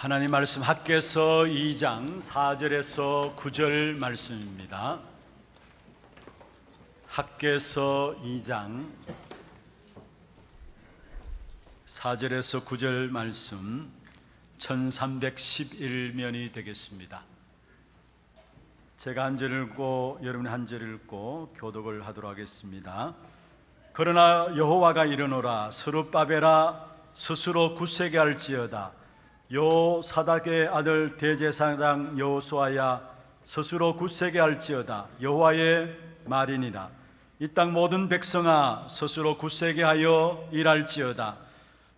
하나님 말씀 학계서 2장 4절에서 9절 말씀입니다. 학계서 2장 4절에서 9절 말씀 1311면이 되겠습니다. 제가 한 절을 읽고 여러분이 한 절을 읽고 교독을 하도록 하겠습니다. 그러나 여호와가 이르노라 스룹바벨아 스스로 굳세게 할지어다 요사닥의 아들 대제사장 여호수아야 스스로 굳세게 할지어다 여호와의 말이니라 이 땅 모든 백성아 스스로 굳세게 하여 일할지어다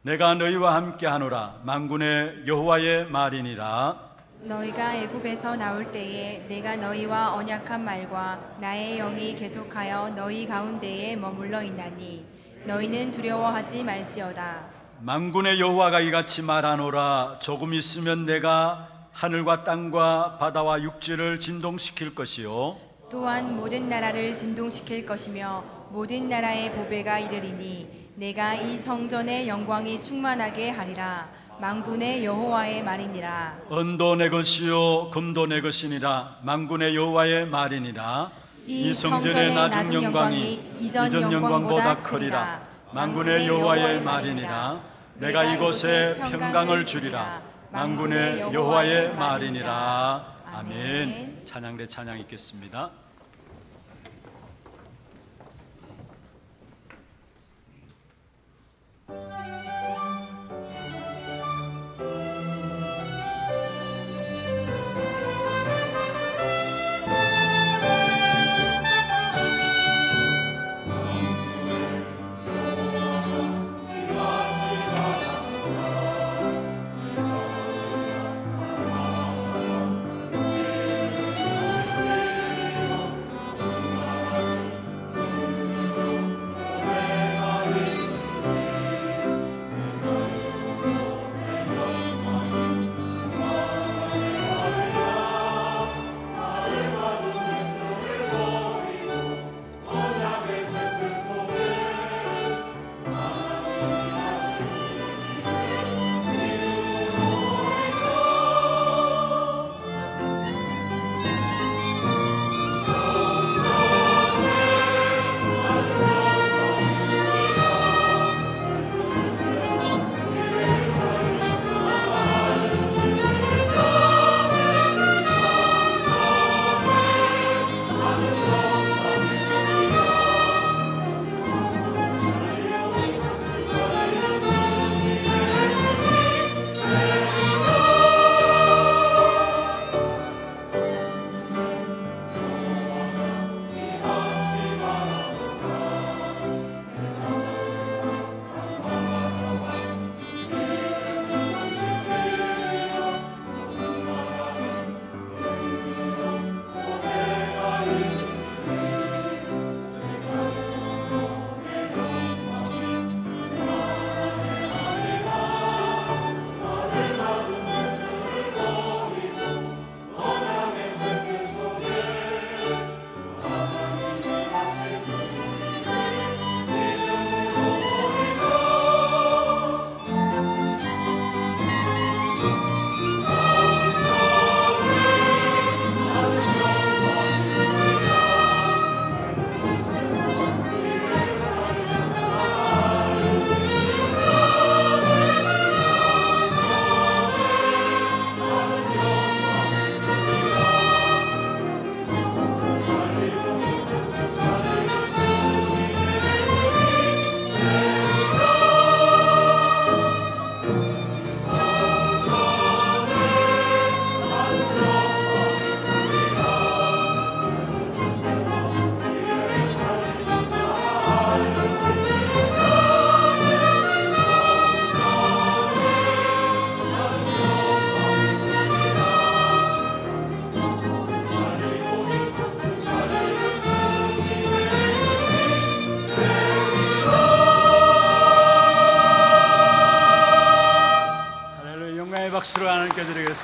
내가 너희와 함께 하노라 만군의 여호와의 말이니라 너희가 애굽에서 나올 때에 내가 너희와 언약한 말과 나의 영이 계속하여 너희 가운데에 머물러 있나니 너희는 두려워하지 말지어다 만군의 여호와가 이같이 말하노라 조금 있으면 내가 하늘과 땅과 바다와 육지를 진동시킬 것이요 또한 모든 나라를 진동시킬 것이며 모든 나라의 보배가 이르리니 내가 이 성전의 영광이 충만하게 하리라 만군의 여호와의 말이니라 은도 내 것이요 금도 내 것이니라 만군의 여호와의 말이니라 이, 이 성전의, 성전의 낮은 영광이, 영광이 이전 영광보다, 영광보 크리라 만군의 여호와의 말이니라 내가 이곳에 평강을 주리라 만군의 여호와의 말이니라 아멘 찬양대 찬양 있겠습니다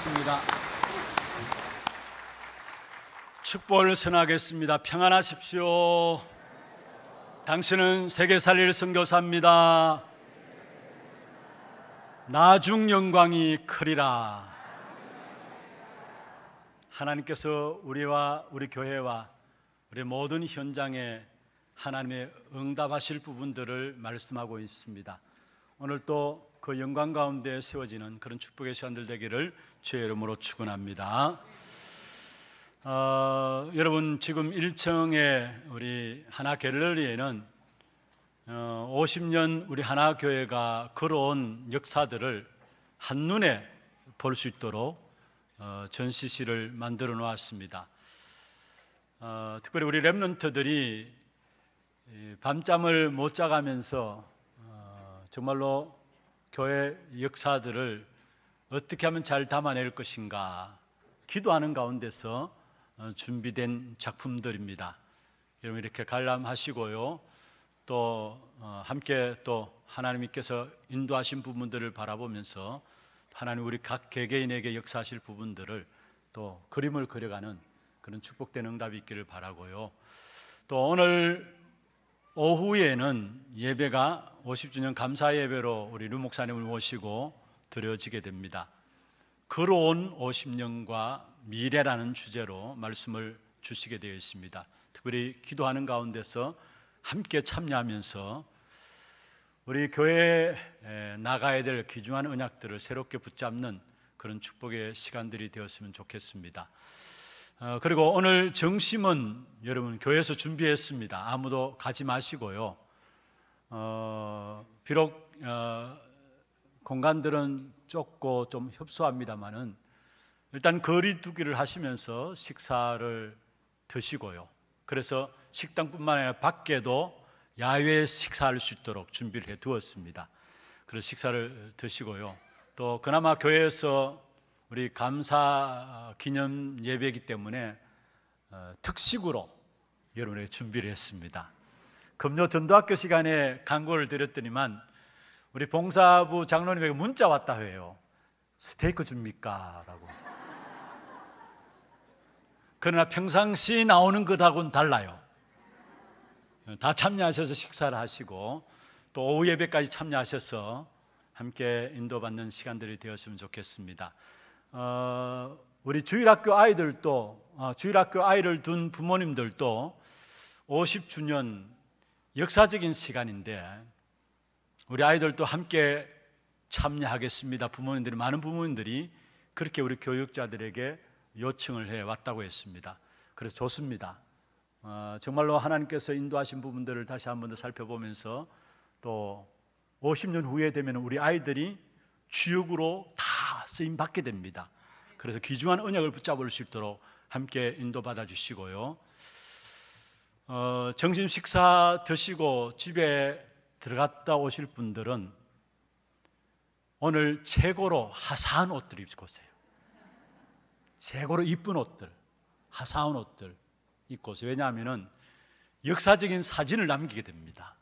하겠습니다. 축복을 선하겠습니다. 평안하십시오. 당신은 세계 살릴 선교사입니다. 나중 영광이 크리라. 하나님께서 우리와 우리 교회와 우리 모든 현장에 하나님의 응답하실 부분들을 말씀하고 있습니다. 오늘 또그 영광 가운데 세워지는 그런 축복의 시간들 되기를 주의 이름으로 축원합니다. 어, 여러분 지금 1층에 우리 하나 갤러리에는 어, 50년 우리 하나 교회가 걸어온 역사들을 한 눈에 볼 수 있도록 어, 전시실을 만들어 놓았습니다. 어, 특별히 우리 랩런트들이 밤잠을 못 자가면서 어, 정말로 교회 역사들을 어떻게 하면 잘 담아낼 것인가 기도하는 가운데서 어, 준비된 작품들입니다. 여러분 이렇게 관람하시고요. 또 어, 함께 또 하나님께서 인도하신 부분들을 바라보면서 하나님 우리 각 개개인에게 역사하실 부분들을 또 그림을 그려가는 그런 축복된 응답이 있기를 바라고요. 또 오늘 오후에는 예배가 50주년 감사 예배로 우리 루 목사님을 모시고 드려지게 됩니다. 걸어온 50년과 미래라는 주제로 말씀을 주시게 되어 있습니다. 특별히 기도하는 가운데서 함께 참여하면서 우리 교회에 나가야 될 귀중한 언약들을 새롭게 붙잡는 그런 축복의 시간들이 되었으면 좋겠습니다. 어, 그리고 오늘 정심은 여러분 교회에서 준비했습니다. 아무도 가지 마시고요. 어, 비록 어, 공간들은 좁고 좀 협소합니다만은 일단 거리두기를 하시면서 식사를 드시고요. 그래서 식당뿐만 아니라 밖에도 야외 식사할 수 있도록 준비를 해 두었습니다. 그래서 식사를 드시고요. 또 그나마 교회에서 우리 감사 기념 예배이기 때문에 어, 특식으로 여러분에게 준비를 했습니다. 금요 전도학교 시간에 광고를 드렸더니만 우리 봉사부 장로님에게 문자 왔다 해요. 스테이크 줍니까? 라고. 그러나 평상시 나오는 것하고는 달라요. 다 참여하셔서 식사를 하시고 또 오후 예배까지 참여하셔서 함께 인도받는 시간들이 되었으면 좋겠습니다. 어, 우리 주일학교 아이들도 어, 주일학교 아이를 둔 부모님들도 50주년 역사적인 시간인데 우리 아이들도 함께 참여하겠습니다. 부모님들이 많은 부모님들이 그렇게 우리 교육자들에게 요청을 해 왔다고 했습니다. 그래서 좋습니다. 어, 정말로 하나님께서 인도하신 부분들을 다시 한 번 더 살펴보면서 또 50년 후에 되면 우리 아이들이 주역으로 다 쓰임 받게 됩니다. 그래서 귀중한 언약을 붙잡을 수 있도록 함께 인도받아 주시고요. 어, 점심 식사 드시고 집에 들어갔다 오실 분들은 오늘 최고로 화사한 옷들 입고 오세요. 최고로 이쁜 옷들, 화사한 옷들 입고 오세요. 왜냐하면 역사적인 사진을 남기게 됩니다.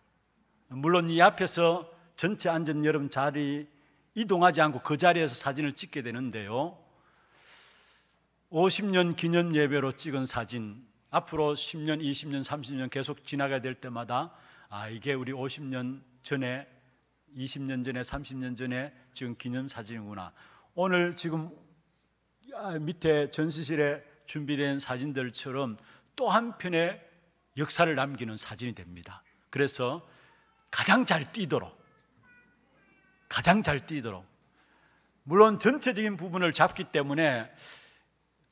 물론 이 앞에서 전체 안전 여러분 자리 이동하지 않고 그 자리에서 사진을 찍게 되는데요. 50년 기념 예배로 찍은 사진 앞으로 10년, 20년, 30년 계속 지나가야 될 때마다 아, 이게 우리 50년 전에 20년 전에 30년 전에 지금 기념사진이구나. 오늘 지금 아, 밑에 전시실에 준비된 사진들처럼 또 한편의 역사를 남기는 사진이 됩니다. 그래서 가장 잘 뛰도록 가장 잘 뛰도록 물론 전체적인 부분을 잡기 때문에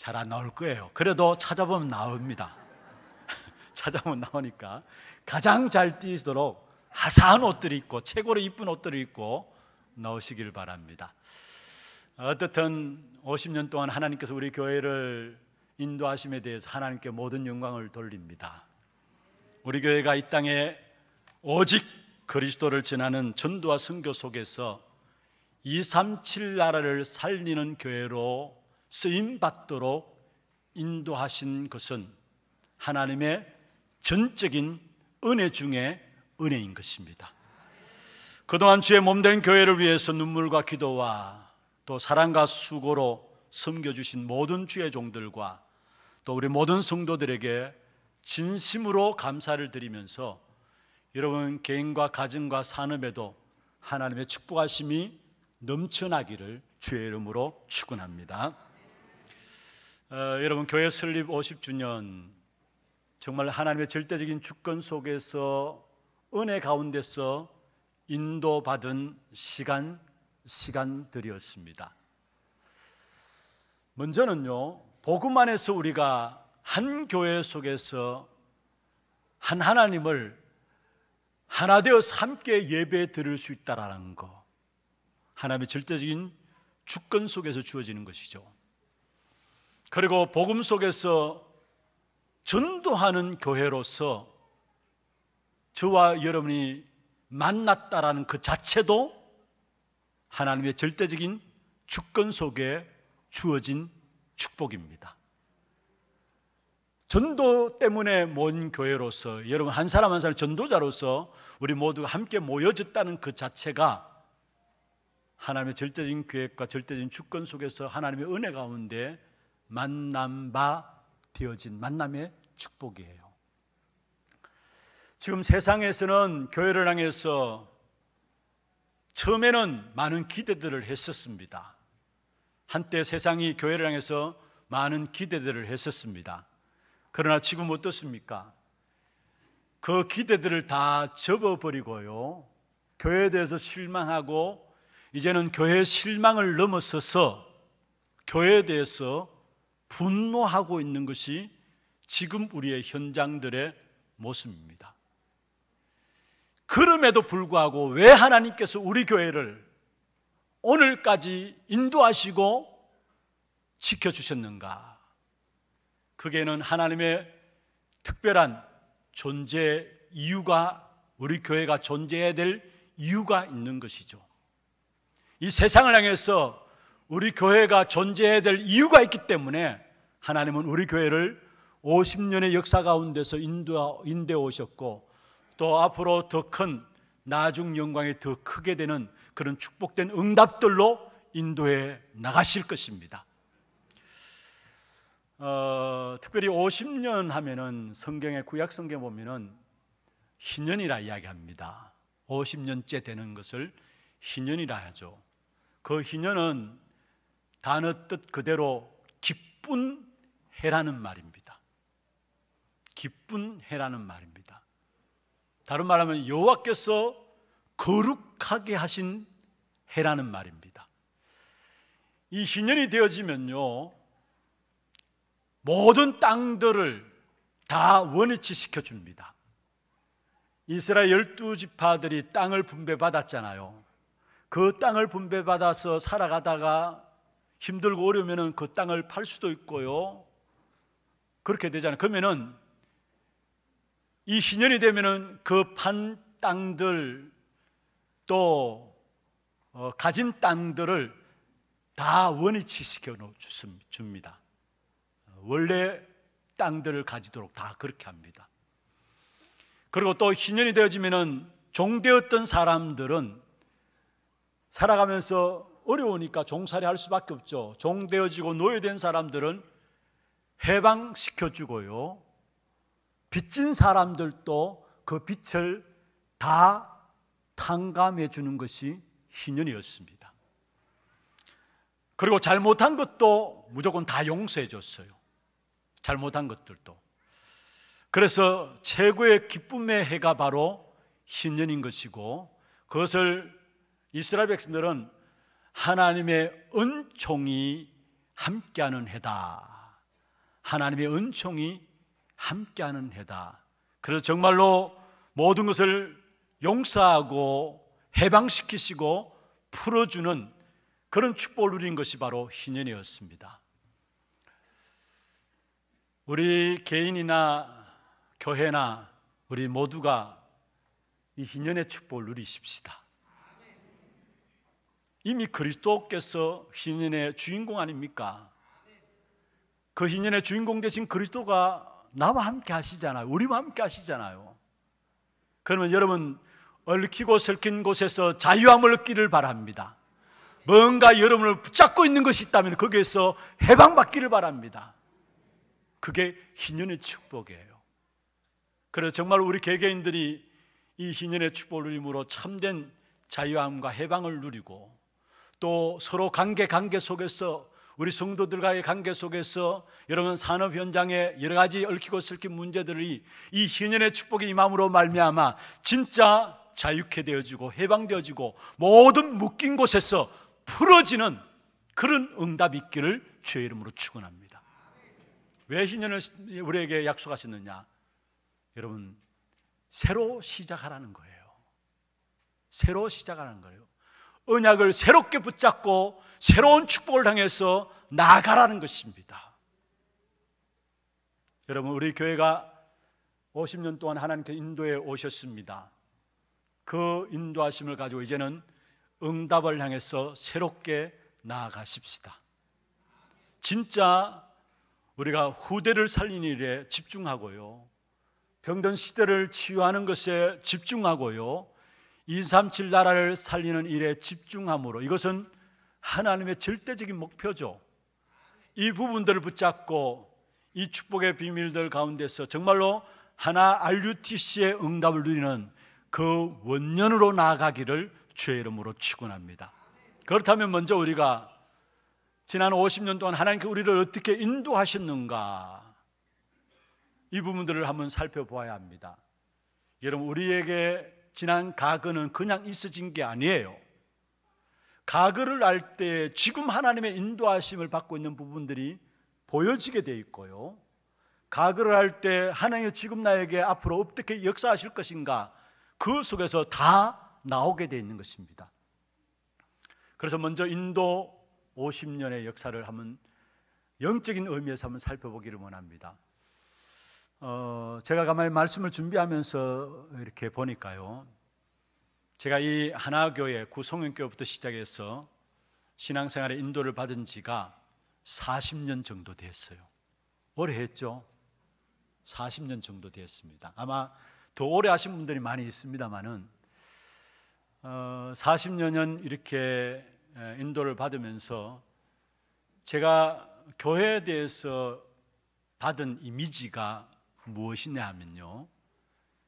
잘안 나올 거예요. 그래도 찾아보면 나옵니다. 찾아보면 나오니까 가장 잘 뛰도록 화사한 옷들을 입고 최고로 이쁜 옷들을 입고 나오시길 바랍니다. 어떻든 50년 동안 하나님께서 우리 교회를 인도하심에 대해서 하나님께 모든 영광을 돌립니다. 우리 교회가 이 땅에 오직 그리스도를 지나는 전도와 선교 속에서 237 나라를 살리는 교회로 쓰임 받도록 인도하신 것은 하나님의 전적인 은혜 중에 은혜인 것입니다. 그동안 주의 몸된 교회를 위해서 눈물과 기도와 또 사랑과 수고로 섬겨주신 모든 주의 종들과 또 우리 모든 성도들에게 진심으로 감사를 드리면서 여러분 개인과 가정과 산업에도 하나님의 축복하심이 넘쳐나기를 주의 이름으로 축원합니다. 어, 여러분 교회 설립 50주년 정말 하나님의 절대적인 주권 속에서 은혜 가운데서 인도받은 시간 시간들이었습니다. 먼저는요 복음 안에서 우리가 한 교회 속에서 한 하나님을 하나 되어서 함께 예배 드릴 수 있다라는 거 하나님의 절대적인 주권 속에서 주어지는 것이죠. 그리고 복음 속에서 전도하는 교회로서 저와 여러분이 만났다라는 그 자체도 하나님의 절대적인 주권 속에 주어진 축복입니다. 전도 때문에 모인 교회로서 여러분 한 사람 한 사람 전도자로서 우리 모두 함께 모여졌다는 그 자체가 하나님의 절대적인 계획과 절대적인 주권 속에서 하나님의 은혜 가운데 만남 바 되어진 만남의 축복이에요. 지금 세상에서는 교회를 향해서 처음에는 많은 기대들을 했었습니다. 한때 세상이 교회를 향해서 많은 기대들을 했었습니다. 그러나 지금 어떻습니까? 그 기대들을 다 접어버리고요. 교회에 대해서 실망하고 이제는 교회의 실망을 넘어서서 교회에 대해서 분노하고 있는 것이 지금 우리의 현장들의 모습입니다. 그럼에도 불구하고 왜 하나님께서 우리 교회를 오늘까지 인도하시고 지켜주셨는가? 그게는 하나님의 특별한 존재 이유가 우리 교회가 존재해야 될 이유가 있는 것이죠. 이 세상을 향해서 우리 교회가 존재해야 될 이유가 있기 때문에 하나님은 우리 교회를 50년의 역사 가운데서 인도해 오셨고 또 앞으로 더 큰 나중 영광이 더 크게 되는 그런 축복된 응답들로 인도해 나가실 것입니다. 어, 특별히 50년 하면은 성경의 구약 성경 보면은 희년이라 이야기합니다. 50년째 되는 것을 희년이라 하죠. 그 희년은 단어 뜻 그대로 기쁜 해라는 말입니다. 기쁜 해라는 말입니다. 다른 말하면 여호와께서 거룩하게 하신 해라는 말입니다. 이 희년이 되어지면요. 모든 땅들을 다 원위치 시켜줍니다. 이스라엘 열두 지파들이 땅을 분배받았잖아요. 그 땅을 분배받아서 살아가다가 힘들고 어려우면그 땅을 팔 수도 있고요. 그렇게 되잖아요. 그러면은 이 희년이 되면은 그 판 땅들 또 어, 가진 땅들을 다 원위치 시켜 줍니다. 원래 땅들을 가지도록 다 그렇게 합니다. 그리고 또 희년이 되어지면은 종되었던 사람들은 살아가면서 어려우니까 종살이 할 수밖에 없죠. 종되어지고 노예된 사람들은 해방시켜주고요. 빚진 사람들도 그 빚을 다 탕감해 주는 것이 신년이었습니다. 그리고 잘못한 것도 무조건 다 용서해 줬어요. 잘못한 것들도. 그래서 최고의 기쁨의 해가 바로 신년인 것이고 그것을 이스라엘 백성들은 하나님의 은총이 함께하는 해다. 하나님의 은총이 함께하는 해다. 그래서 정말로 모든 것을 용서하고 해방시키시고 풀어주는 그런 축복을 누린 것이 바로 희년이었습니다. 우리 개인이나 교회나 우리 모두가 이 희년의 축복을 누리십시다. 이미 그리스도께서 희년의 주인공 아닙니까? 그 희년의 주인공 되신 그리스도가 나와 함께 하시잖아요. 우리와 함께 하시잖아요. 그러면 여러분 얽히고 설킨 곳에서 자유함을 얻기를 바랍니다. 뭔가 여러분을 붙잡고 있는 것이 있다면 거기에서 해방받기를 바랍니다. 그게 희년의 축복이에요. 그래서 정말 우리 개개인들이 이 희년의 축복을 누림으로 참된 자유함과 해방을 누리고 또 서로 관계 관계 속에서 우리 성도들과의 관계 속에서 여러분 산업 현장에 여러 가지 얽히고 슬킨 문제들이 이 희년의 축복의 임함으로 말미암아 진짜 자유케 되어지고 해방되어지고 모든 묶인 곳에서 풀어지는 그런 응답이 있기를 주의 이름으로 축원합니다. 왜 희년을 우리에게 약속하셨느냐? 여러분 새로 시작하라는 거예요. 새로 시작하라는 거예요. 언약을 새롭게 붙잡고 새로운 축복을 향해서 나가라는 것입니다. 여러분, 우리 교회가 50년 동안 하나님께 인도에 오셨습니다. 그 인도하심을 가지고 이제는 응답을 향해서 새롭게 나아가십시다. 진짜 우리가 후대를 살리 일에 집중하고요. 병든 시대를 치유하는 것에 집중하고요. 237 나라를 살리는 일에 집중함으로 이것은 하나님의 절대적인 목표죠. 이 부분들을 붙잡고 이 축복의 비밀들 가운데서 정말로 하나 RUTC의 응답을 누리는 그 원년으로 나아가기를 주의 이름으로 축원합니다. 그렇다면 먼저 우리가 지난 50년 동안 하나님께 우리를 어떻게 인도하셨는가 이 부분들을 한번 살펴보아야 합니다. 여러분 우리에게 지난 가그는 그냥 있어진 게 아니에요. 가그를 알 때 지금 하나님의 인도하심을 받고 있는 부분들이 보여지게 돼 있고요. 가그를 할 때 하나님이 지금 나에게 앞으로 어떻게 역사하실 것인가 그 속에서 다 나오게 돼 있는 것입니다. 그래서 먼저 인도 50년의 역사를 한번 영적인 의미에서 한번 살펴보기를 원합니다. 어, 제가 가만히 말씀을 준비하면서 이렇게 보니까요. 제가 이 하나교회 구성연교부터 시작해서 신앙생활의 인도를 받은 지가 40년 정도 됐어요. 오래 했죠. 40년 정도 됐습니다. 아마 더 오래 하신 분들이 많이 있습니다만은 어, 40여 년 이렇게 인도를 받으면서 제가 교회에 대해서 받은 이미지가 무엇이냐 하면요.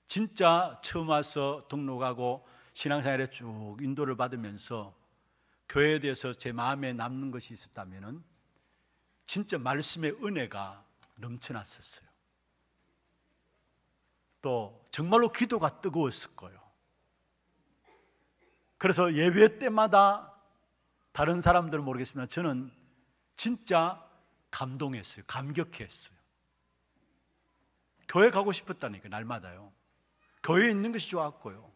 진짜 처음 와서 등록하고 신앙생활에 쭉 인도를 받으면서 교회에 대해서 제 마음에 남는 것이 있었다면 진짜 말씀의 은혜가 넘쳐났었어요. 또 정말로 기도가 뜨거웠을 거예요. 그래서 예배 때마다 다른 사람들은 모르겠지만 저는 진짜 감동했어요. 감격했어요. 교회 가고 싶었다니까 그 날마다요. 교회에 있는 것이 좋았고요.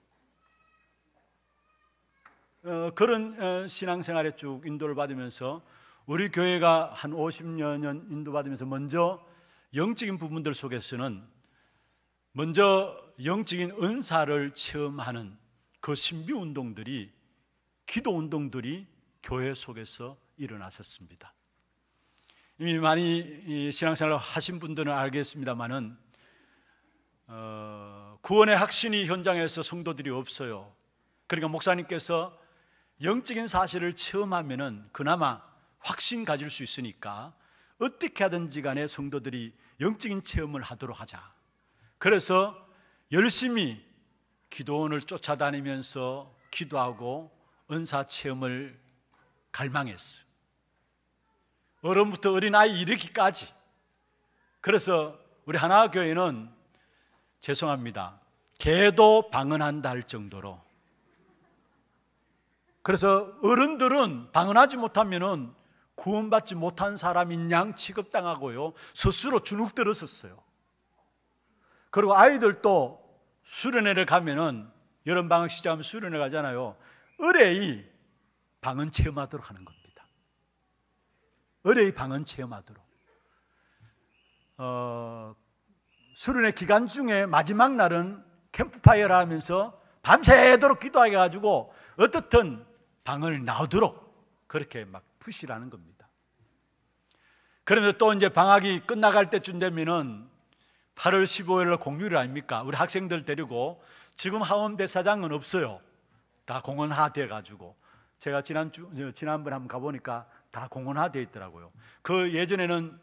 어, 그런 어, 신앙생활에 쭉 인도를 받으면서 우리 교회가 한 50여 년 인도받으면서 먼저 영적인 부분들 속에서는 먼저 영적인 은사를 체험하는 그 신비 운동들이 기도 운동들이 교회 속에서 일어났었습니다. 이미 많이 신앙생활을 하신 분들은 알겠습니다만은 어, 구원의 확신이 현장에서 성도들이 없어요. 그러니까 목사님께서 영적인 사실을 체험하면은 그나마 확신 가질 수 있으니까 어떻게 하든지 간에 성도들이 영적인 체험을 하도록 하자. 그래서 열심히 기도원을 쫓아다니면서 기도하고 은사 체험을 갈망했어. 어른부터 어린아이 이르기까지. 그래서 우리 하나교회는 죄송합니다. 개도 방언한다 할 정도로. 그래서 어른들은 방언하지 못하면은 구원받지 못한 사람인 양 취급당하고요. 스스로 주눅 들었었어요. 그리고 아이들도 수련회를 가면은 여름 방학 시작하면 수련회 가잖아요. 의뢰이 방언 체험하도록 하는 겁니다. 의뢰이 방언 체험하도록. 어, 수련의 기간 중에 마지막 날은 캠프파이어를 하면서 밤새도록 기도해가지고 하 어떻든 방을 나오도록 그렇게 막 푸시라는 겁니다. 그러면서 또 이제 방학이 끝나갈 때쯤 되면은 8월 15일 공휴일 아닙니까? 우리 학생들 데리고 지금 하원 배사장은 없어요. 다 공원화 돼가지고 제가 지난주 어, 지난번 한번 가보니까 다 공원화 돼 있더라고요. 그 예전에는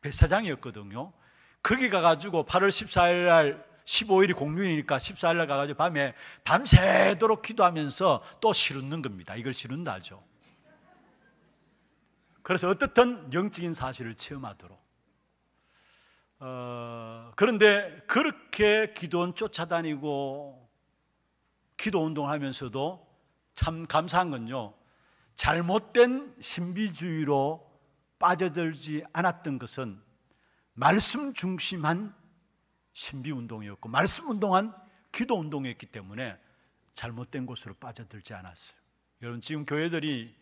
배사장이었거든요. 거기 가가지고 8월 14일 날 15일이 공휴일이니까 14일 날 가가지고 밤에 밤새도록 기도하면서 또 시르는 겁니다. 이걸 시른다 하죠. 그래서 어떻든 영적인 사실을 체험하도록. 어, 그런데 그렇게 기도원 쫓아다니고 기도 운동하면서도 참 감사한 건요. 잘못된 신비주의로 빠져들지 않았던 것은 말씀 중심한 신비 운동이었고 말씀 운동한 기도 운동이었기 때문에 잘못된 곳으로 빠져들지 않았어요. 여러분 지금 교회들이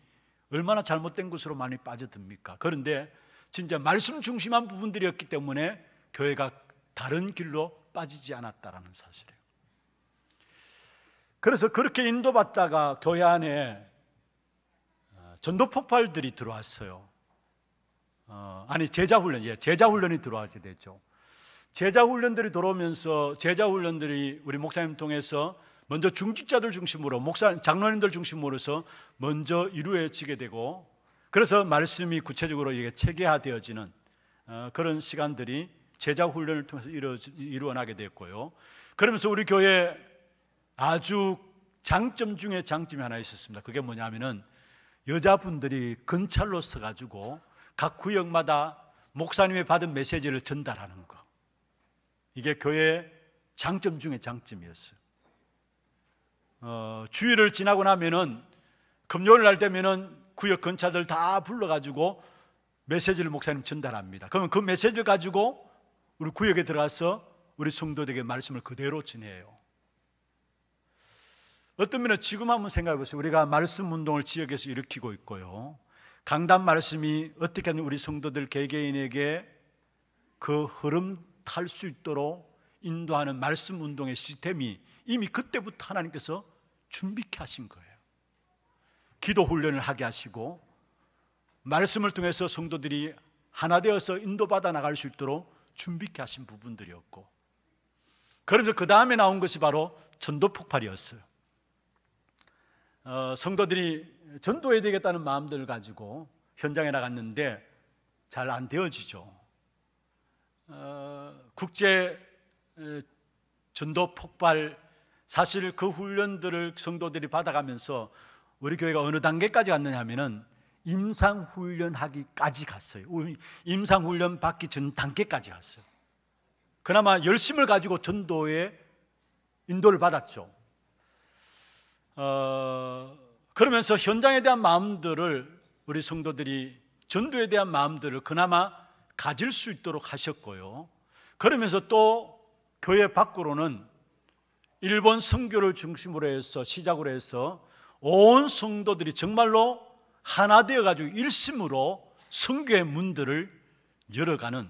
얼마나 잘못된 곳으로 많이 빠져듭니까? 그런데 진짜 말씀 중심한 부분들이었기 때문에 교회가 다른 길로 빠지지 않았다라는 사실이에요. 그래서 그렇게 인도받다가 교회 안에 전도 폭발들이 들어왔어요. 어, 아니 제자 훈련, 예, 제자 훈련이 들어와게 됐죠. 제자 훈련들이 들어오면서 제자 훈련들이 우리 목사님 통해서 먼저 중직자들 중심으로 목사 장로님들 중심으로서 먼저 이루어지게 되고 그래서 말씀이 구체적으로 이게 체계화되어지는 어, 그런 시간들이 제자 훈련을 통해서 이루, 이루어나게 됐고요. 그러면서 우리 교회 아주 장점 중에 장점이 하나 있었습니다. 그게 뭐냐면은 여자분들이 근찰로 서가지고 각 구역마다 목사님이 받은 메시지를 전달하는 거. 이게 교회의 장점 중의 장점이었어요. 어, 주일을 지나고 나면은 금요일 날 되면은 구역 근차들 다 불러가지고 메시지를 목사님 전달합니다. 그러면 그 메시지를 가지고 우리 구역에 들어가서 우리 성도들에게 말씀을 그대로 전해요. 어떤 면에 지금 한번 생각해 보세요. 우리가 말씀 운동을 지역에서 일으키고 있고요. 강단 말씀이 어떻게 하면 우리 성도들 개개인에게 그 흐름 탈 수 있도록 인도하는 말씀 운동의 시스템이 이미 그때부터 하나님께서 준비케 하신 거예요. 기도 훈련을 하게 하시고 말씀을 통해서 성도들이 하나 되어서 인도받아 나갈 수 있도록 준비케 하신 부분들이었고 그러면서 그 다음에 나온 것이 바로 전도 폭발이었어요. 어, 성도들이 전도해야 되겠다는 마음들을 가지고 현장에 나갔는데 잘 안 되어지죠. 어, 국제 전도 폭발 사실 그 훈련들을 성도들이 받아가면서 우리 교회가 어느 단계까지 갔느냐 면은 임상 훈련하기까지 갔어요. 임상 훈련 받기 전 단계까지 갔어요. 그나마 열심을 가지고 전도에 인도를 받았죠. 어, 그러면서 현장에 대한 마음들을 우리 성도들이 전도에 대한 마음들을 그나마 가질 수 있도록 하셨고요. 그러면서 또 교회 밖으로는 일본 선교를 중심으로 해서 시작으로 해서 온 성도들이 정말로 하나 되어 가지고 일심으로 선교의 문들을 열어가는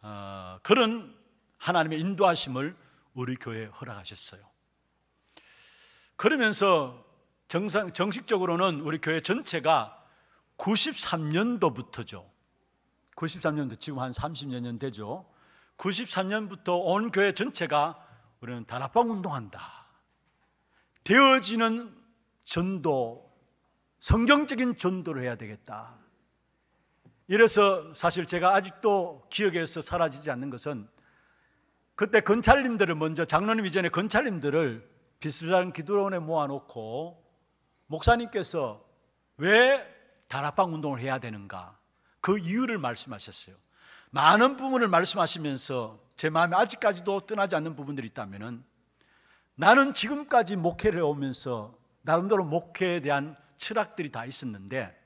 어, 그런 하나님의 인도하심을 우리 교회에 허락하셨어요. 그러면서 정상, 정식적으로는 우리 교회 전체가 93년도부터죠. 93년도 지금 한 30여 년 되죠. 93년부터 온 교회 전체가 우리는 단합방 운동한다. 되어지는 전도, 성경적인 전도를 해야 되겠다. 이래서 사실 제가 아직도 기억에서 사라지지 않는 것은 그때 건찰님들을 먼저 장로님 이전에 건찰님들을 비스란 기도원에 모아놓고 목사님께서 왜다락방 운동을 해야 되는가 그 이유를 말씀하셨어요. 많은 부분을 말씀하시면서 제 마음에 아직까지도 떠나지 않는 부분들이 있다면 나는 지금까지 목회를 오면서 나름대로 목회에 대한 철학들이 다 있었는데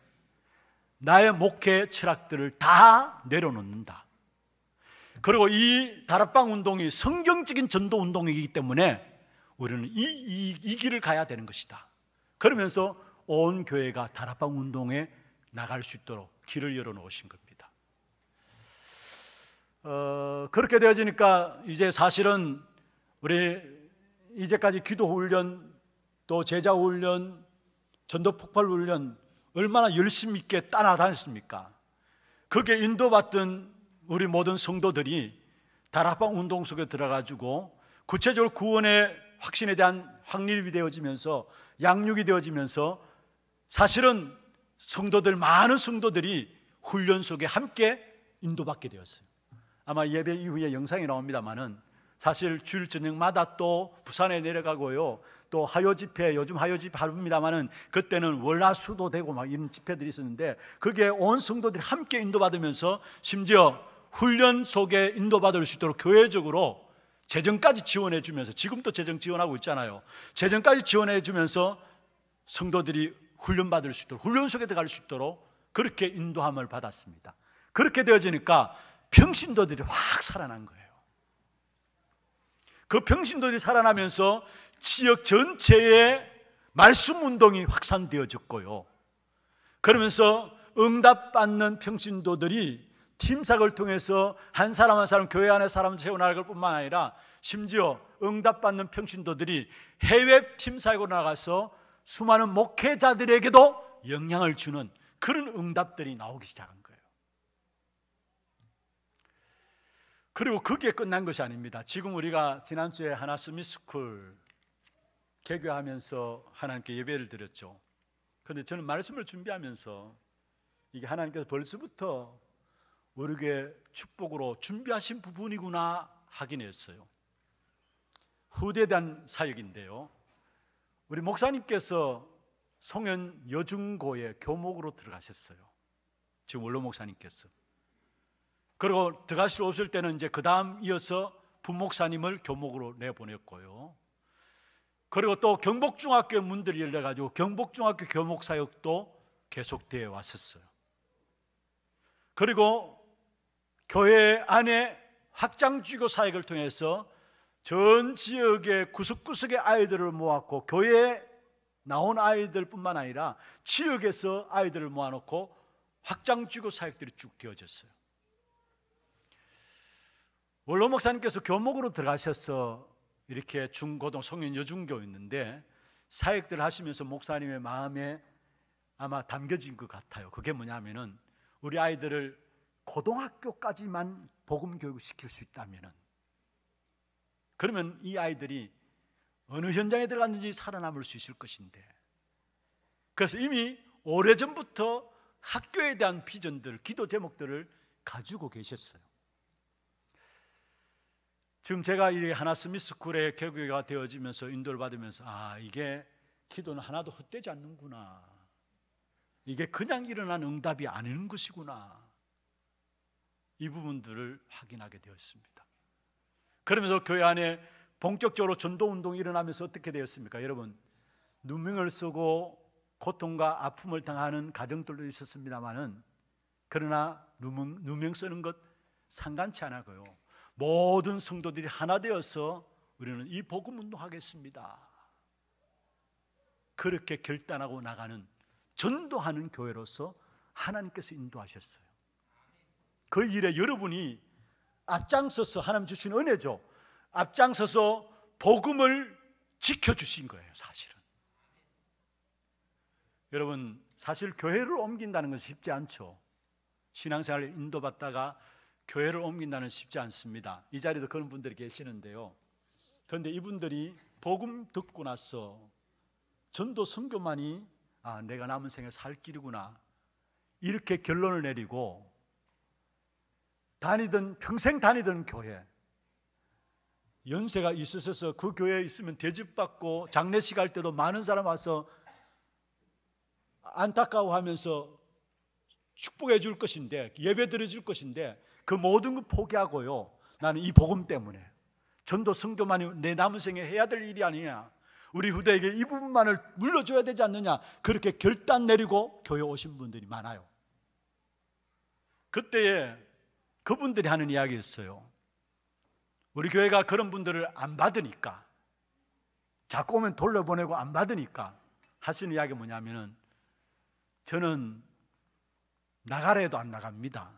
나의 목회 철학들을 다 내려놓는다. 그리고 이 다락방 운동이 성경적인 전도 운동이기 때문에 우리는 이, 이, 이 길을 가야 되는 것이다. 그러면서 온 교회가 다락방 운동에 나갈 수 있도록 길을 열어 놓으신 겁니다. 어, 그렇게 되어지니까 이제 사실은 우리 이제까지 기도 훈련 또 제자 훈련 전도 폭발 훈련 얼마나 열심 있게 따라다녔습니까? 그게 인도받던 우리 모든 성도들이 다락방 운동 속에 들어가지고 구체적으로 구원의 확신에 대한 확립이 되어지면서 양육이 되어지면서 사실은 성도들 많은 성도들이 훈련 속에 함께 인도받게 되었어요. 아마 예배 이후에 영상이 나옵니다만은 사실 주일 저녁마다 또 부산에 내려가고요. 또 하요 집회, 요즘 하요 집회 하루입니다만은 그때는 월화수도 되고 막 이런 집회들이 있었는데 그게 온 성도들이 함께 인도받으면서 심지어 훈련 속에 인도받을 수 있도록 교회적으로 재정까지 지원해 주면서 지금도 재정 지원하고 있잖아요. 재정까지 지원해 주면서 성도들이 훈련 받을 수 있도록 훈련 속에 들어갈 수 있도록 그렇게 인도함을 받았습니다. 그렇게 되어지니까 평신도들이 확 살아난 거예요. 그 평신도들이 살아나면서 지역 전체에 말씀 운동이 확산되어졌고요. 그러면서 응답받는 평신도들이 팀삭을 통해서 한 사람 한 사람 교회 안에 사람 세워나갈 뿐만 아니라 심지어 응답받는 평신도들이 해외 팀사역으로 나가서 수많은 목회자들에게도 영향을 주는 그런 응답들이 나오기 시작한 거예요. 그리고 그게 끝난 것이 아닙니다. 지금 우리가 지난주에 하나 스미스쿨 개교하면서 하나님께 예배를 드렸죠. 그런데 저는 말씀을 준비하면서 이게 하나님께서 벌써부터 우리에게 축복으로 준비하신 부분이구나 하긴 했어요. 후대단 사역인데요. 우리 목사님께서 송현 여중고에 교목으로 들어가셨어요. 지금 원로 목사님께서. 그리고 들어가실 없을 때는 이제 그 다음 이어서 부목사님을 교목으로 내보냈고요. 그리고 또 경복중학교 문들이 열려가지고 경복중학교 교목사역도 계속되어 왔었어요. 그리고 교회 안에 확장주교 사역을 통해서 전 지역의 구석구석의 아이들을 모았고 교회에 나온 아이들뿐만 아니라 지역에서 아이들을 모아놓고 확장주교 사역들이 쭉 되어졌어요. 원로 목사님께서 교목으로 들어가셔서 이렇게 중고등 성인 여중교 있는데 사역들 하시면서 목사님의 마음에 아마 담겨진 것 같아요. 그게 뭐냐면은 우리 아이들을 고등학교까지만 복음 교육 시킬 수 있다면은 그러면 이 아이들이 어느 현장에 들어갔는지 살아남을 수 있을 것인데 그래서 이미 오래전부터 학교에 대한 비전들, 기도 제목들을 가지고 계셨어요. 지금 제가 이 하나 스미스쿨의 교육가 되어지면서 인도를 받으면서 아 이게 기도는 하나도 헛되지 않는구나. 이게 그냥 일어난 응답이 아닌 것이구나. 이 부분들을 확인하게 되었습니다. 그러면서 교회 안에 본격적으로 전도 운동이 일어나면서 어떻게 되었습니까? 여러분, 누명을 쓰고 고통과 아픔을 당하는 가정들도 있었습니다만은 그러나 누명, 누명 쓰는 것 상관치 않아요. 모든 성도들이 하나 되어서 우리는 이 복음 운동하겠습니다. 그렇게 결단하고 나가는 전도하는 교회로서 하나님께서 인도하셨어요. 그 일에 여러분이 앞장서서 하나님 주신 은혜죠. 앞장서서 복음을 지켜주신 거예요, 사실은. 여러분, 사실 교회를 옮긴다는 건 쉽지 않죠. 신앙생활을 인도받다가 교회를 옮긴다는 쉽지 않습니다. 이 자리도 그런 분들이 계시는데요. 그런데 이분들이 복음 듣고 나서 전도 성교만이 아, 내가 남은 생에 살 길이구나. 이렇게 결론을 내리고 다니던 평생 다니던 교회 연세가 있으셔서 그 교회에 있으면 대접받고 장례식 할 때도 많은 사람 와서 안타까워하면서 축복해 줄 것인데 예배 드려 줄 것인데 그 모든 걸 포기하고요 나는 이 복음 때문에 전도 성교만이 내 남은 생에 해야 될 일이 아니냐 우리 후대에게 이 부분만을 물러줘야 되지 않느냐 그렇게 결단 내리고 교회 오신 분들이 많아요 그때에 그분들이 하는 이야기였어요. 우리 교회가 그런 분들을 안 받으니까 자꾸 오면 돌려보내고 안 받으니까 하시는 이야기 뭐냐면은 저는 나가라 해도 안 나갑니다.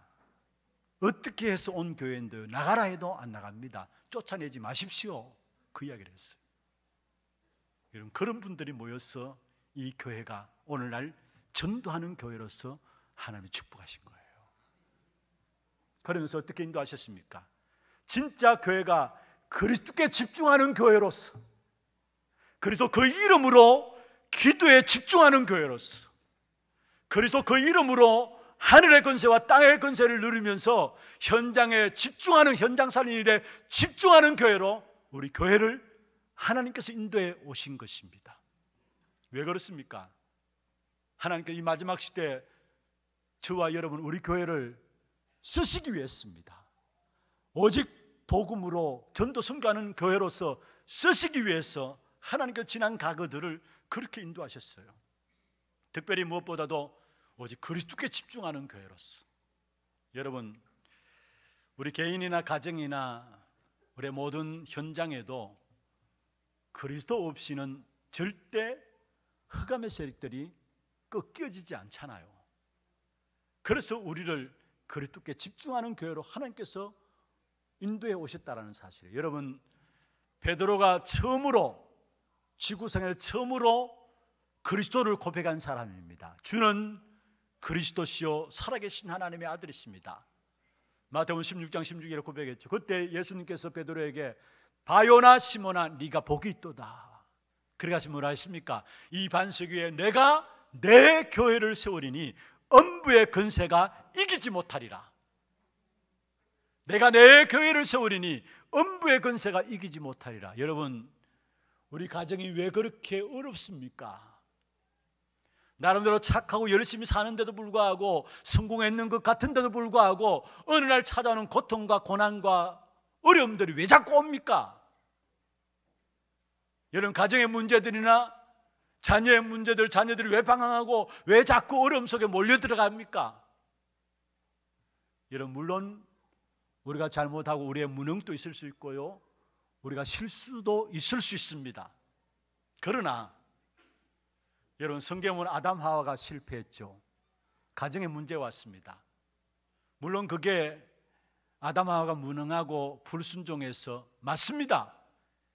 어떻게 해서 온 교회인데 나가라 해도 안 나갑니다. 쫓아내지 마십시오. 그 이야기를 했어요. 여러분 그런 분들이 모여서 이 교회가 오늘날 전도하는 교회로서 하나님이 축복하신 거예요. 그러면서 어떻게 인도하셨습니까? 진짜 교회가 그리스도께 집중하는 교회로서 그리스도 그 이름으로 기도에 집중하는 교회로서 그리스도 그 이름으로 하늘의 권세와 땅의 권세를 누리면서 현장에 집중하는 현장 살인 일에 집중하는 교회로 우리 교회를 하나님께서 인도해 오신 것입니다. 왜 그렇습니까? 하나님께서 이 마지막 시대에 저와 여러분 우리 교회를 쓰시기 위해서입니다. 오직 복음으로 전도 성가하는 교회로서 쓰시기 위해서 하나님께 지난 과거들을 그렇게 인도하셨어요. 특별히 무엇보다도 오직 그리스도께 집중하는 교회로서 여러분 우리 개인이나 가정이나 우리 모든 현장에도 그리스도 없이는 절대 흑암의 세력들이 꺾여지지 않잖아요. 그래서 우리를 그리스도께 집중하는 교회로 하나님께서 인도해 오셨다라는 사실이에요. 여러분 베드로가 처음으로 지구상에서 처음으로 그리스도를 고백한 사람입니다. 주는 그리스도시요 살아계신 하나님의 아들이십니다. 마태복음 16장 16절에 고백했죠. 그때 예수님께서 베드로에게 바요나 시모나 네가 복이 있도다. 그래가지 뭘 하십니까? 이 반석 위에 내가 내 교회를 세우리니 엄부의 근세가 이기지 못하리라. 내가 내 교회를 세우리니 음부의 근세가 이기지 못하리라. 여러분, 우리 가정이 왜 그렇게 어렵습니까? 나름대로 착하고 열심히 사는데도 불구하고 성공했는 것 같은데도 불구하고 어느 날 찾아오는 고통과 고난과 어려움들이 왜 자꾸 옵니까? 이런 가정의 문제들이나 자녀의 문제들, 자녀들이 왜 방황하고 왜 자꾸 어려움 속에 몰려 들어갑니까? 여러분 물론 우리가 잘못하고 우리의 무능도 있을 수 있고요. 우리가 실수도 있을 수 있습니다. 그러나 여러분 성경은 아담 하와가 실패했죠. 가정에 문제 왔습니다. 물론 그게 아담 하와가 무능하고 불순종해서 맞습니다.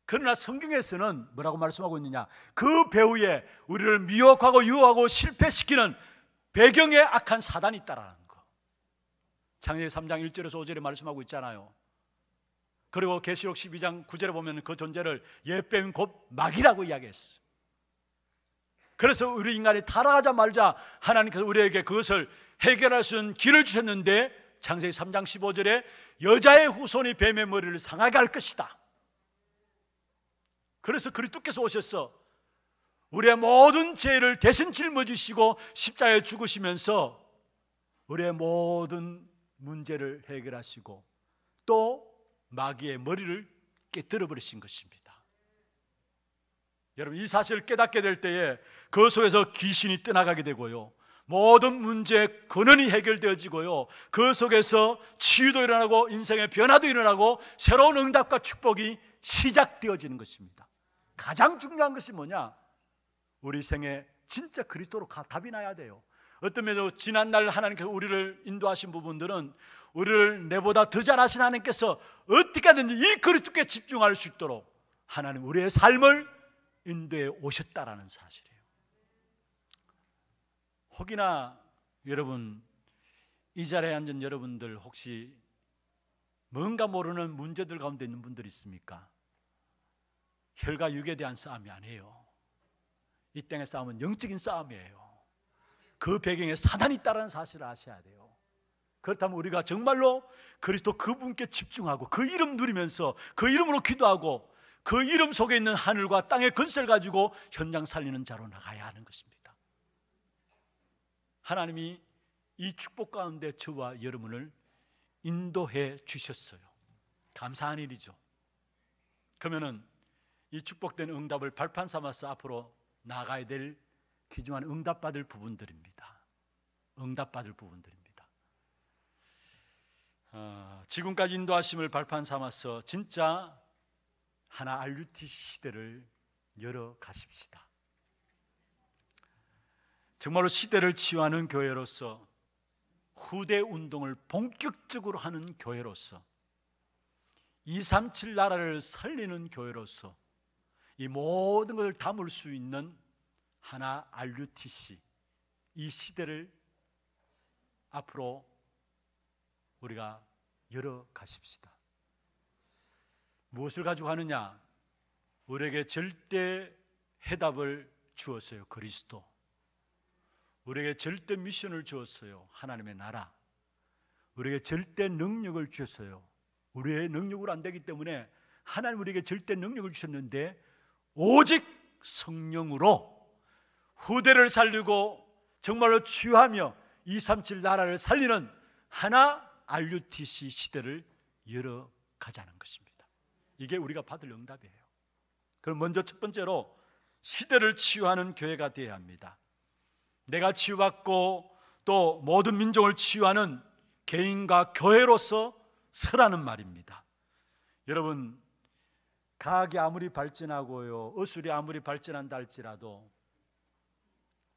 그러나 성경에서는 뭐라고 말씀하고 있느냐? 그 배후에 우리를 미혹하고 유혹하고 실패시키는 배경에 악한 사단이 있다라는 창세기 3장 1절에서 5절에 말씀하고 있잖아요. 그리고 계시록 12장 9절에 보면 그 존재를 예뱀 곧 막이라고 이야기했어. 그래서 우리 인간이 타락하자 말자 하나님께서 우리에게 그것을 해결할 수 있는 길을 주셨는데 창세기 3장 15절에 여자의 후손이 뱀의 머리를 상하게 할 것이다. 그래서 그리스도께서 오셨어. 우리의 모든 죄를 대신 짊어지시고 십자에 죽으시면서 우리의 모든 문제를 해결하시고 또 마귀의 머리를 깨뜨려 버리신 것입니다. 여러분 이 사실을 깨닫게 될 때에 그 속에서 귀신이 떠나가게 되고요. 모든 문제 근원이 해결되어지고요. 그 속에서 치유도 일어나고 인생의 변화도 일어나고 새로운 응답과 축복이 시작되어지는 것입니다. 가장 중요한 것이 뭐냐? 우리 생에 진짜 그리스도로 답이 나야 돼요. 어떤 면에서 지난날 하나님께서 우리를 인도하신 부분들은 우리를 내보다 더 잘하신 하나님께서 어떻게 든지이 그리스도께 집중할 수 있도록 하나님 우리의 삶을 인도해 오셨다라는 사실이에요. 혹이나 여러분 이 자리에 앉은 여러분들 혹시 뭔가 모르는 문제들 가운데 있는 분들 있습니까? 혈과 육에 대한 싸움이 아니에요. 이 땅의 싸움은 영적인 싸움이에요. 그 배경에 사단이 있다는 사실을 아셔야 돼요. 그렇다면 우리가 정말로 그리스도 그분께 집중하고 그 이름 누리면서 그 이름으로 기도하고 그 이름 속에 있는 하늘과 땅의 근세를 가지고 현장 살리는 자로 나가야 하는 것입니다. 하나님이 이 축복 가운데 저와 여러분을 인도해 주셨어요. 감사한 일이죠. 그러면은 이 축복된 응답을 발판 삼아서 앞으로 나가야 될 귀중한 응답받을 부분들입니다. 응답받을 부분들입니다. 어, 지금까지 인도하심을 발판 삼아서 진짜 하나 RUT 시대를 열어 가십시다. 정말로 시대를 치유하는 교회로서 후대 운동을 본격적으로 하는 교회로서 237 나라를 살리는 교회로서 이 모든 것 담을 수 있는 하나 RUTC 이 시대를 앞으로 우리가 열어 가십시다. 무엇을 가지고 가느냐? 우리에게 절대 해답을 주었어요. 그리스도. 우리에게 절대 미션을 주었어요. 하나님의 나라. 우리에게 절대 능력을 주셨어요. 우리의 능력으로 안 되기 때문에 하나님 우리에게 절대 능력을 주셨는데 오직 성령으로 후대를 살리고 정말로 취하며 237 나라를 살리는 하나 RUTC 시대를 열어가자는 것입니다. 이게 우리가 받을 응답이에요. 그럼 먼저 첫 번째로 시대를 치유하는 교회가 되어야 합니다. 내가 치유받고 또 모든 민족을 치유하는 개인과 교회로서 서라는 말입니다. 여러분, 과학이 아무리 발전하고요, 어술이 아무리 발전한다 할지라도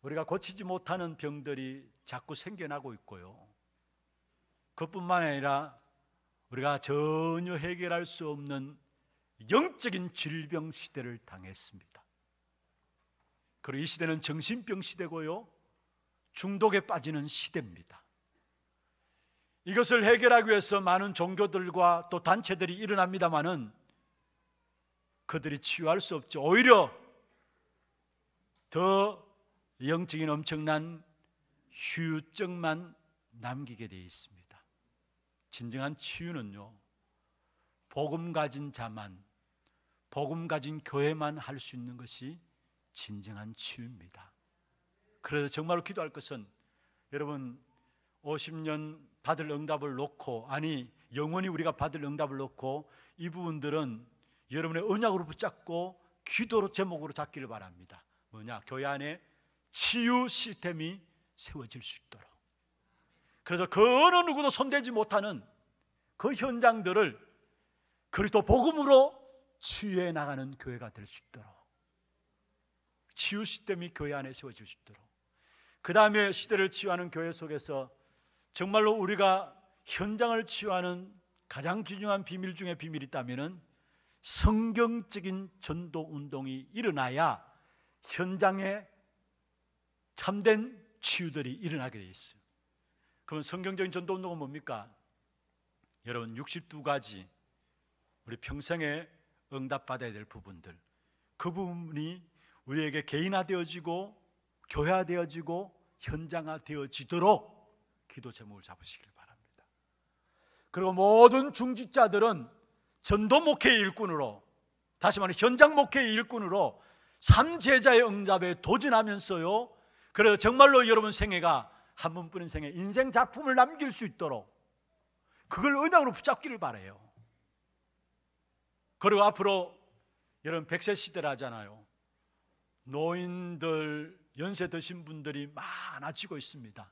우리가 고치지 못하는 병들이 자꾸 생겨나고 있고요. 그뿐만 아니라 우리가 전혀 해결할 수 없는 영적인 질병 시대를 당했습니다. 그리고 이 시대는 정신병 시대고요. 중독에 빠지는 시대입니다. 이것을 해결하기 위해서 많은 종교들과 또 단체들이 일어납니다만은 그들이 치유할 수 없죠. 오히려 더 영적인 엄청난 휴증만 남기게 되어 있습니다. 진정한 치유는요. 복음 가진 자만 복음 가진 교회만 할 수 있는 것이 진정한 치유입니다. 그래서 정말로 기도할 것은 여러분 50년 받을 응답을 놓고 아니 영원히 우리가 받을 응답을 놓고 이 부분들은 여러분의 언약으로 붙잡고 기도로 제목으로 잡기를 바랍니다. 뭐냐? 교회 안에 치유 시스템이 세워질 수 있도록. 그래서 그 어느 누구도 손대지 못하는 그 현장들을 그리스도 복음으로 치유해 나가는 교회가 될 수 있도록. 치유 시스템이 교회 안에 세워질 수 있도록. 그 다음에 시대를 치유하는 교회 속에서 정말로 우리가 현장을 치유하는 가장 중요한 비밀 중에 비밀이 있다면 성경적인 전도 운동이 일어나야 현장에 참된 치유들이 일어나게 돼 있어요. 그러면 성경적인 전도 운동은 뭡니까? 여러분 62가지 우리 평생에 응답받아야 될 부분들 그 부분이 우리에게 개인화되어지고 교회화되어지고 현장화되어지도록 기도 제목을 잡으시길 바랍니다. 그리고 모든 중직자들은 전도 목회의 일꾼으로 다시 말해 현장 목회의 일꾼으로 삼제자의 응답에 도전하면서요 그래서 정말로 여러분 생애가 한 번뿐인 생애 인생 작품을 남길 수 있도록 그걸 은약으로 붙잡기를 바래요. 그리고 앞으로 여러분 백세 시대라잖아요. 노인들 연세 드신 분들이 많아지고 있습니다.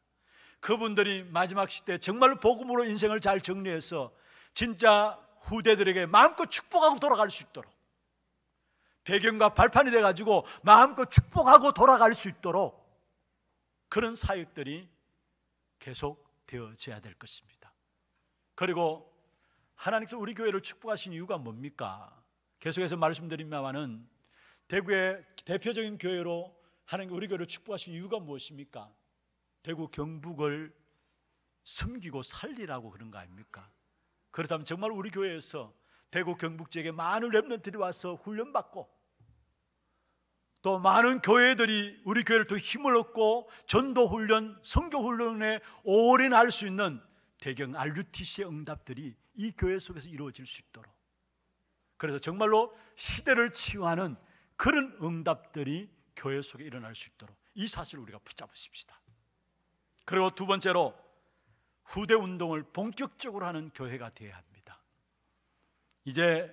그분들이 마지막 시대 정말 복음으로 인생을 잘 정리해서 진짜 후대들에게 마음껏 축복하고 돌아갈 수 있도록 배경과 발판이 돼 가지고 마음껏 축복하고 돌아갈 수 있도록 그런 사역들이 계속되어져야 될 것입니다. 그리고 하나님께서 우리 교회를 축복하신 이유가 뭡니까? 계속해서 말씀드립니다만은 대구의 대표적인 교회로 하나님 우리 교회를 축복하신 이유가 무엇입니까? 대구 경북을 섬기고 살리라고 그런 거 아닙니까? 그렇다면 정말 우리 교회에서 대구 경북 지역에 많은 랩런들이 와서 훈련받고 또 많은 교회들이 우리 교회를 통해 힘을 얻고 전도 훈련, 성교 훈련에 오랜 할수 있는 대경 알루티시의 응답들이 이 교회 속에서 이루어질 수 있도록 그래서 정말로 시대를 치유하는 그런 응답들이 교회 속에 일어날 수 있도록 이 사실을 우리가 붙잡으십시다. 그리고 두 번째로 후대 운동을 본격적으로 하는 교회가 되어야 합니다. 이제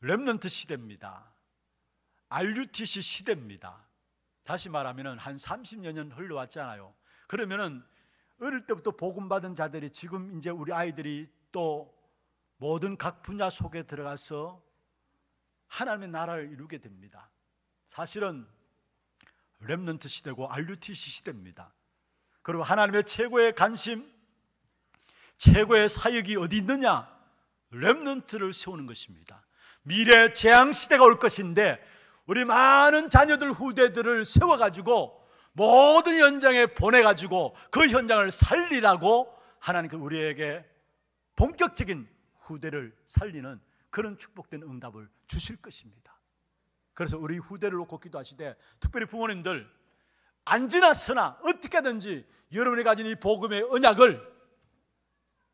렘넌트 시대입니다. RUTC 시대입니다. 다시 말하면 한 30여년 흘러왔잖아요. 그러면은 어릴 때부터 복음 받은 자들이 지금 이제 우리 아이들이 또 모든 각 분야 속에 들어가서 하나님의 나라를 이루게 됩니다. 사실은 렘넌트 시대고 RUTC 시대입니다. 그리고 하나님의 최고의 관심, 최고의 사역이 어디 있느냐? 렘넌트를 세우는 것입니다. 미래 재앙 시대가 올 것인데 우리 많은 자녀들 후대들을 세워가지고 모든 현장에 보내가지고 그 현장을 살리라고 하나님께 우리에게 본격적인 후대를 살리는 그런 축복된 응답을 주실 것입니다. 그래서 우리 후대를 놓고 기도하시되 특별히 부모님들 안 지났으나 어떻게든지 여러분이 가진 이 복음의 언약을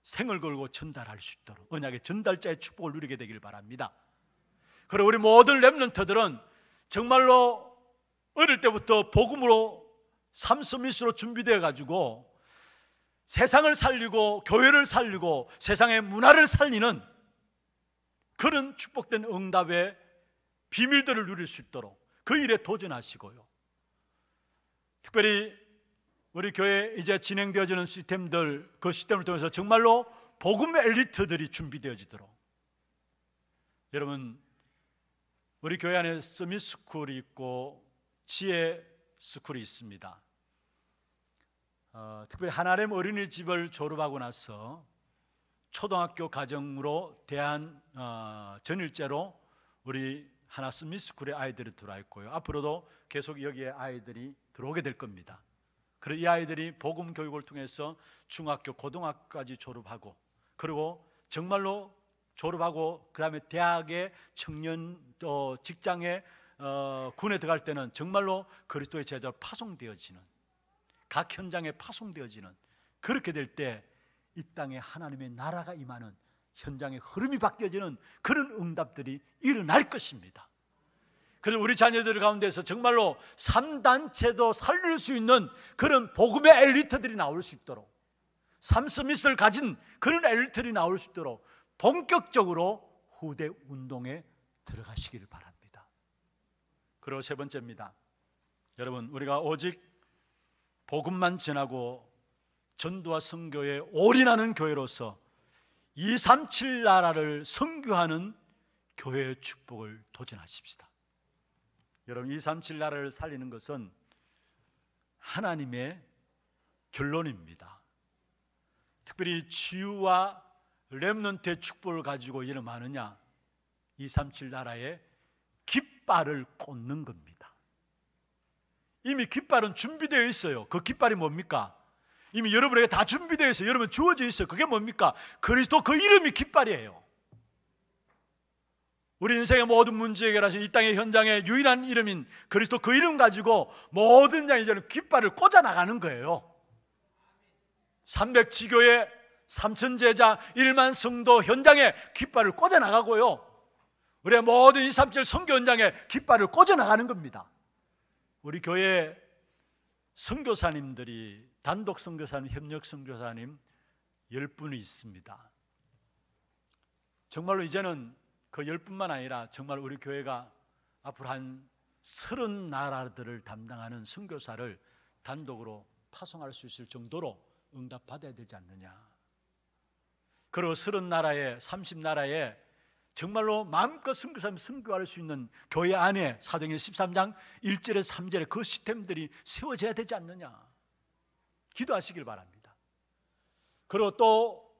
생을 걸고 전달할 수 있도록 언약의 전달자의 축복을 누리게 되길 바랍니다. 그리고 우리 모든 랩런터들은 정말로 어릴 때부터 복음으로 삼서미으로 준비되어 가지고 세상을 살리고 교회를 살리고 세상의 문화를 살리는 그런 축복된 응답의 비밀들을 누릴 수 있도록 그 일에 도전하시고요. 특별히 우리 교회 이제 진행되어지는 시스템들 그 시스템을 통해서 정말로 복음 엘리트들이 준비되어지도록 여러분 우리 교회 안에 서미스쿨이 있고 지혜 스쿨이 있습니다. 어, 특별히 하나렘 어린이집을 졸업하고 나서 초등학교 가정으로 대한 어, 전일제로 우리 하나 스미스쿨의 아이들이 들어와 있고요. 앞으로도 계속 여기에 아이들이 들어오게 될 겁니다. 그리고 이 아이들이 복음 교육을 통해서 중학교, 고등학까지 졸업하고 그리고 정말로 졸업하고 그다음에 대학에 청년 어, 직장에 어, 군에 들어갈 때는 정말로 그리스도의 제자로 파송되어지는 각 현장에 파송되어지는 그렇게 될 때 이 땅에 하나님의 나라가 임하는 현장의 흐름이 바뀌어지는 그런 응답들이 일어날 것입니다. 그래서 우리 자녀들 가운데서 정말로 3단체도 살릴 수 있는 그런 복음의 엘리트들이 나올 수 있도록 삼스미스를 가진 그런 엘리트들이 나올 수 있도록 본격적으로 후대 운동에 들어가시길 바랍니다. 그리고 세 번째입니다. 여러분, 우리가 오직 복음만 전하고 전도와 선교에 올인하는 교회로서 237 나라를 선교하는 교회의 축복을 도전하십시다. 여러분, 237 나라를 살리는 것은 하나님의 결론입니다. 특별히 치유와 렘넌트의 축복을 가지고 이는 많느냐? 237 나라에 깃발을 꽂는 겁니다. 이미 깃발은 준비되어 있어요. 그 깃발이 뭡니까? 이미 여러분에게 다 준비되어 있어요. 여러분 주어져 있어요. 그게 뭡니까? 그리스도 그 이름이 깃발이에요. 우리 인생의 모든 문제 해결하신 이 땅의 현장의 유일한 이름인 그리스도 그 이름 가지고 모든 양이제는 깃발을 꽂아 나가는 거예요. 300지교의 삼촌 제자 1만 성도 현장에 깃발을 꽂아 나가고요. 우리 모든 2, 3절 선교 현장에 깃발을 꽂아 나가는 겁니다. 우리 교회 선교사님들이 단독 선교사님, 협력 선교사님 10분이 있습니다. 정말로 이제는 그 10분만 아니라 정말 우리 교회가 앞으로 한30 나라들을 담당하는 선교사를 단독으로 파송할 수 있을 정도로 응답받아야 되지 않느냐. 그리고 서른 나라에 삼십 나라에 정말로 마음껏 승교사님 승교할 수 있는 교회 안에 사정의 13장 1절에 3절에 그 시스템들이 세워져야 되지 않느냐 기도하시길 바랍니다 그리고 또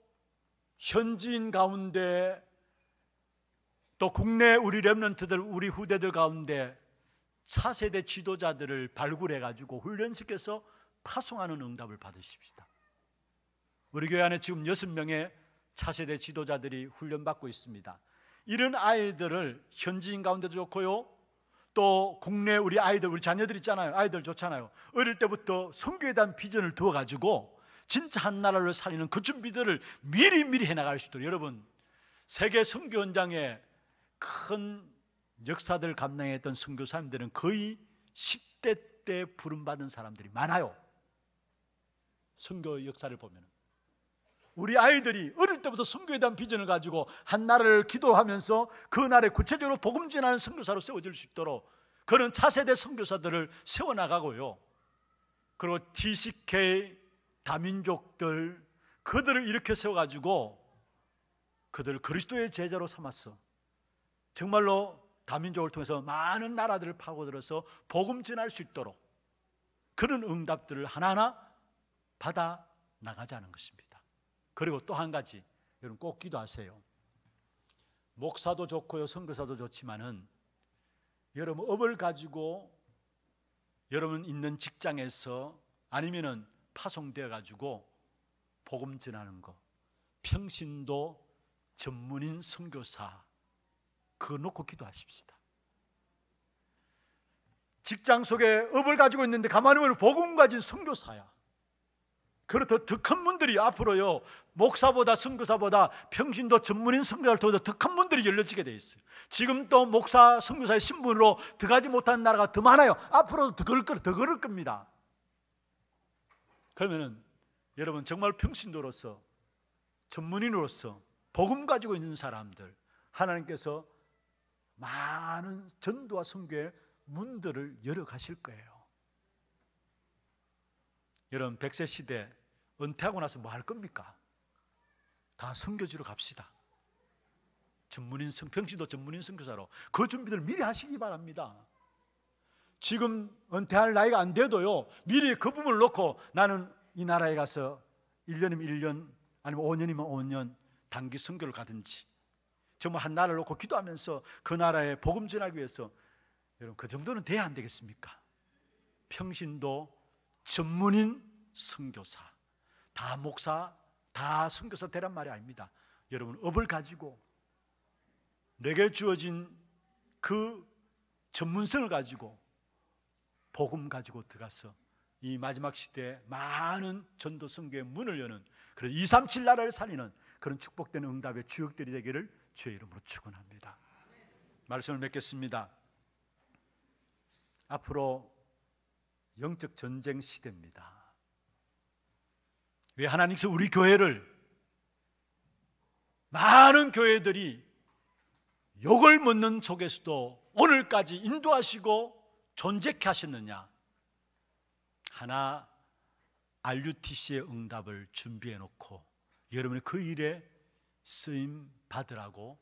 현지인 가운데 또 국내 우리 랩런트들 우리 후대들 가운데 차세대 지도자들을 발굴해 가지고 훈련시켜서 파송하는 응답을 받으십시다 우리 교회 안에 지금 여 명의 차세대 지도자들이 훈련받고 있습니다. 이런 아이들을 현지인 가운데도 좋고요. 또 국내 우리 아이들, 우리 자녀들 있잖아요. 아이들 좋잖아요. 어릴 때부터 선교에 대한 비전을 두어 가지고 진짜 한 나라를 살리는 그 준비들을 미리 미리 해 나갈 수 있도록 여러분 세계 선교 현장에 큰 역사들 감당했던 선교사님들은 거의 10대 때 부름받은 사람들이 많아요. 선교 역사를 보면 우리 아이들이 어릴 때부터 성교에 대한 비전을 가지고 한 나라를 기도하면서 그 나라에 구체적으로 복음 전하는 성교사로 세워질 수 있도록 그런 차세대 성교사들을 세워나가고요. 그리고 TCK 다민족들 그들을 이렇게 세워가지고 그들을 그리스도의 제자로 삼았어. 정말로 다민족을 통해서 많은 나라들을 파고들어서 복음 전할 수 있도록 그런 응답들을 하나하나 받아 나가자는 것입니다. 그리고 또 한 가지 여러분 꼭 기도하세요. 목사도 좋고요, 선교사도 좋지만은 여러분 업을 가지고 여러분 있는 직장에서 아니면은 파송되어 가지고 복음 전하는 거, 평신도 전문인 선교사 그 놓고 기도하십시다. 직장 속에 업을 가지고 있는데 가만히 보면 복음 가진 선교사야. 그렇다 더큰 문들이 앞으로요 목사보다 선교사보다 평신도 전문인 선교사를 통해서 득한 분들이 열려지게 돼 있어요. 지금 또 목사 선교사의 신분으로 들어가지 못하는 나라가 더 많아요. 앞으로도 더 그럴, 더 그럴 겁니다. 그러면은 여러분 정말 평신도로서 전문인으로서 복음 가지고 있는 사람들 하나님께서 많은 전도와 선교의 문들을 열어 가실 거예요. 여러분 백세 시대 은퇴하고 나서 뭐 할 겁니까? 다 선교지로 갑시다. 전문인 선 평시도 전문인 선교사로 그 준비를 미리 하시기 바랍니다. 지금 은퇴할 나이가 안 돼도요. 미리 그 부분을 놓고 나는 이 나라에 가서 1년이면 1년 아니면 5년이면 5년 단기 선교를 가든지 정말 한 나라를 놓고 기도하면서 그 나라에 복음 전하기 위해서 여러분 그 정도는 돼야 안 되겠습니까? 평신도 전문인 선교사 다 목사, 다 선교사 되란 말이 아닙니다. 여러분 업을 가지고 내게 주어진 그 전문성을 가지고 복음 가지고 들어가서 이 마지막 시대에 많은 전도 선교의 문을 여는 그런 2, 3, 7 나라를 살리는 그런 축복되 응답의 주역들이 되기를 주의 이름으로 축원합니다. 말씀을 맺겠습니다. 앞으로 영적 전쟁 시대입니다. 왜 하나님께서 우리 교회를 많은 교회들이 욕을 묻는 속에서도 오늘까지 인도하시고 존재케 하셨느냐? 하나 RUTC의 응답을 준비해 놓고 여러분이 그 일에 쓰임 받으라고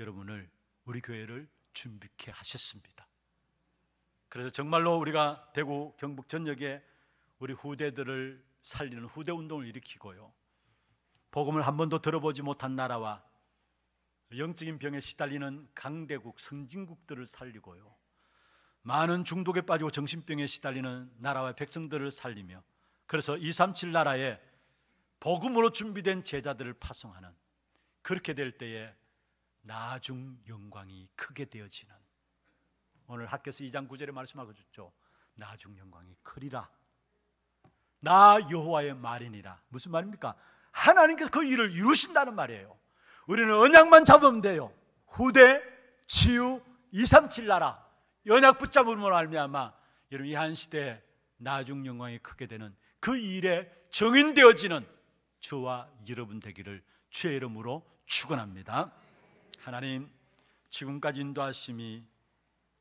여러분을 우리 교회를 준비케 하셨습니다. 그래서 정말로 우리가 대구 경북 전역에 우리 후대들을 살리는 후대 운동을 일으키고요. 복음을 한 번도 들어보지 못한 나라와 영적인 병에 시달리는 강대국 선진국들을 살리고요. 많은 중독에 빠지고 정신병에 시달리는 나라와 백성들을 살리며 그래서 237 나라에 복음으로 준비된 제자들을 파송하는 그렇게 될 때에 나중 영광이 크게 되어지는 오늘 학교에서 2장 9절에 말씀하고 있죠. 나중 영광이 크리라. 나 여호와의 말이니라. 무슨 말입니까? 하나님께서 그 일을 이루신다는 말이에요. 우리는 언약만 잡으면 돼요. 후대, 치유, 2, 3, 7 나라. 언약 붙잡으면 알미암아 여러분 이 한 시대에 나중 영광이 크게 되는 그 일에 정인되어지는 저와 여러분 되기를 주의 이름으로 축원합니다. 하나님 지금까지 인도하심이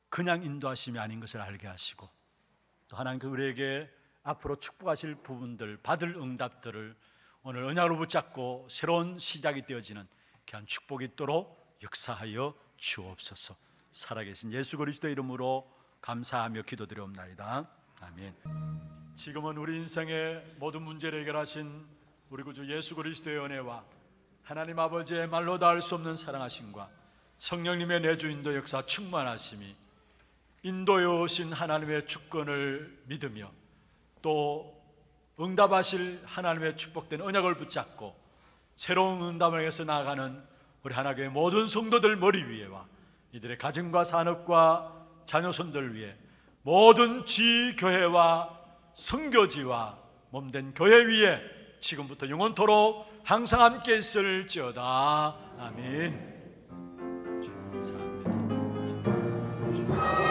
그냥 인도하심이 아닌 것을 알게 하시고 또 하나님께 그 우리에게 앞으로 축복하실 부분들, 받을 응답들을 오늘 언약으로 붙잡고 새로운 시작이 되어지는 귀한 축복이 있도록 역사하여 주옵소서. 살아계신 예수 그리스도 이름으로 감사하며 기도드려옵나이다. 아멘. 지금은 우리 인생의 모든 문제를 해결하신 우리 구주 예수 그리스도의 은혜와 하나님 아버지의 말로 닿을 수 없는 사랑하심과 성령님의 내주인도 역사 충만하심이 인도해 오신 하나님의 주권을 믿으며 또 응답하실 하나님의 축복된 언약을 붙잡고 새로운 응답을 위해서 나아가는 우리 하나교회 모든 성도들 머리 위에와 이들의 가정과 산업과 자녀손들 위에 모든 지교회와 성교지와 몸된 교회 위에 지금부터 영원토록 항상 함께 있을지어다 아멘